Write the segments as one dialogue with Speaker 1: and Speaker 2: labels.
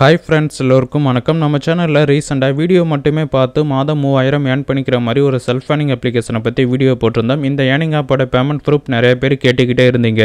Speaker 1: hi friends எல்லோருக்கும் வணக்கம் நம்ம சேனலில் ரீசெண்டாக வீடியோ மட்டுமே பார்த்து மாதம் மூவாயிரம் ஏர்ன் பண்ணிக்கிற மாதிரி ஒரு செல்ஃப் ஏர்னிங் அப்ளிகேஷனை பற்றி வீடியோ போட்டிருந்தோம் இந்த ஏர்னிங் ஆப்போட பேமெண்ட் ப்ரூஃப் நிறைய பேர் கேட்டுக்கிட்டே இருந்தீங்க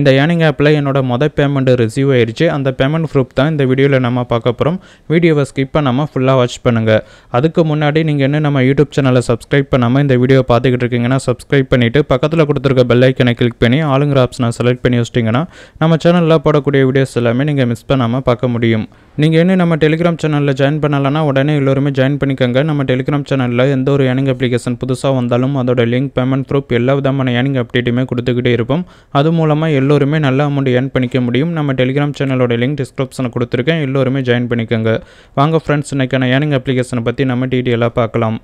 Speaker 1: இந்த ஏர்னிங் ஆப்பில் என்னோட மொதல் பேமெண்ட்டு ரிசீவ் ஆயிடுச்சு அந்த பேமெண்ட் ப்ரூஃப் தான் இந்த வீடியோவில் நம்ம பார்க்க போகிறோம் வீடியோவை ஸ்கிப் பண்ணாமல் ஃபுல்லாக வாட்ச் பண்ணுங்கள் அதுக்கு முன்னாடி நீங்கள் என்ன நம்ம யூடியூப் சேனலை சப்ஸ்கிரைப் பண்ணாமல் இந்த வீடியோ பார்த்துக்கிட்டு இருக்கீங்கன்னா சப்ஸ்கிரைப் பண்ணிவிட்டு பக்கத்தில் கொடுத்துருக்க பெல் ஐக்கனை கிளிக் பண்ணி ஆளுங்கிற ஆப்ஷனை செலக்ட் பண்ணி வச்சிட்டிங்கன்னா நம்ம சேனலில் போடக்கூடிய வீடியோஸ் எல்லாமே நீங்கள் மிஸ் பண்ணாமல் பார்க்க முடியும் நீங்கள் இன்னும் நம்ம டெலிகிராம் சேனலில் ஜாயின் பண்ணலைன்னா உடனே எல்லோருமே ஜாயின் பண்ணிக்கோங்க நம்ம டெலிகிராம் சேனலில் எந்த ஒரு ஏனிங் அப்ளிகேஷன் புதுசாக வந்தாலும் அதோட லிங்க் பேமெண்ட் ப்ரூஃப் எல்லா விதமான ஏனிங் அப்டேட்டுமே கொடுத்துக்கிட்டே இருப்போம் அது மூலமாக எல்லோருமே நல்ல அமௌண்ட் ஏர்ன் பண்ணிக்க முடியும் நம்ம டெலிகிராம் சேனலோட லிங்க் டிஸ்கிரிப்ஷனில் கொடுத்துருக்கேன் எல்லோருமே ஜாயின் பண்ணிக்கோங்க வாங்க ஃப்ரெண்ட்ஸ் இன்றைக்கான ஏனிங் அப்ளிகேஷனை பற்றி நம்ம டீட்டெயிலாக பார்க்கலாம்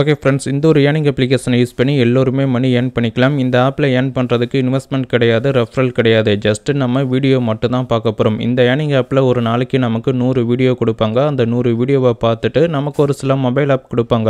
Speaker 1: ஓகே ஃப்ரெண்ட்ஸ் இந்த ஒரு ஏர்னிங் அப்ளிகேஷனை யூஸ் பண்ணி எல்லோருமே மணி ஏர்ன் பண்ணிக்கலாம் இந்த ஆப்பில் ஏர்ன் பண்ணுறதுக்கு இன்வெஸ்ட்மெண்ட் கிடையாது ரெஃபரல் கிடையாது ஜஸ்ட் நம்ம வீடியோ மட்டும் தான் பார்க்க போகிறோம் இந்த ஏர்னிங் ஆப்பில் ஒரு நாளைக்கு நமக்கு நூறு வீடியோ கொடுப்பாங்க அந்த நூறு வீடியோவை பார்த்துட்டு நமக்கு ஒரு சில மொபைல் ஆப் கொடுப்பாங்க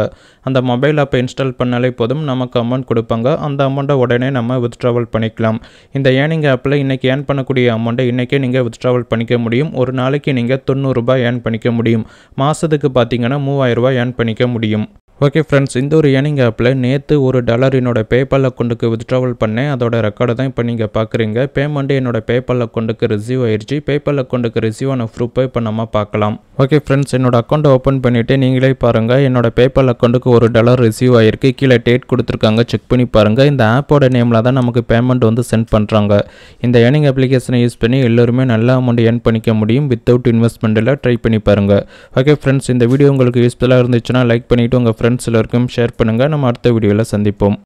Speaker 1: அந்த மொபைல் ஆப்பை இன்ஸ்டால் பண்ணாலே போதும் நமக்கு அமௌண்ட் கொடுப்பாங்க அந்த அமௌண்ட்டை உடனே நம்ம வித்ட்ராவல் பண்ணிக்கலாம் இந்த ஏர்னிங் ஆப்பில் இன்றைக்கி ஏர்ன் பண்ணக்கூடிய அமௌண்ட்டை இன்றைக்கே நீங்கள் வித்ட்ராவல் பண்ணிக்க முடியும் ஒரு நாளைக்கு நீங்கள் தொண்ணூறுரூபா ஏர்ன் பண்ணிக்க முடியும் மாதத்துக்கு பார்த்தீங்கன்னா மூவாயிரரூபா ஏர்ன் பண்ணிக்க முடியும் ஓகே ஃப்ரெண்ட்ஸ் இந்த ஒரு ஏனிங் ஆப்பில் நேற்று ஒரு டாலர் என்னோட பேபால் அக்கௌண்ட்டுக்கு வித்ட்ராவல் பண்ணேன் அதோட ரெக்கார்டு தான் இப்போ நீங்கள் பார்க்குறீங்க பேமெண்ட்டு என்னோடய பேபால் அக்கௌண்ட்டுக்கு ரிசீவ் ஆயிடுச்சு பேபால் அக்கௌண்ட்டுக்கு ரிசீவ் ஆன ப்ரூஃபை இப்போ நம்ம பார்க்கலாம் ஓகே ஃப்ரெண்ட்ஸ் என்னோடய அக்கௌண்ட்டை ஓப்பன் பண்ணிவிட்டு நீங்களே பாருங்கள் என்னோட பேபால் அக்கௌண்ட்டுக்கு ஒரு டாலர் ரிசீவ் ஆகிருக்கு கீழே டேட் கொடுத்துருக்காங்க செக் பண்ணி பாருங்கள் இந்த ஆப்போட நேமில் தான் நமக்கு பேமெண்ட் வந்து சென்ட் பண்ணுறாங்க இந்த ஏனிங் அப்ளிகேஷனை யூஸ் பண்ணி எல்லோருமே நல்ல அமௌண்ட் ஏர்ன் பண்ணிக்க முடியும் வித்தவுட் இன்வெஸ்ட்மெண்ட்டில் ட்ரை பண்ணி பாருங்கள் ஓகே ஃப்ரெண்ட்ஸ் இந்த வீடியோ உங்களுக்கு யூஸ்ஃபுல்லாக இருந்துச்சுன்னா லைக் பண்ணிவிட்டு உங்கள் ஃப்ரெண்ட்ஸ் எல்லாருக்கும் ஷேர் பண்ணுங்கள் நம்ம அடுத்த வீடியோவில் சந்திப்போம்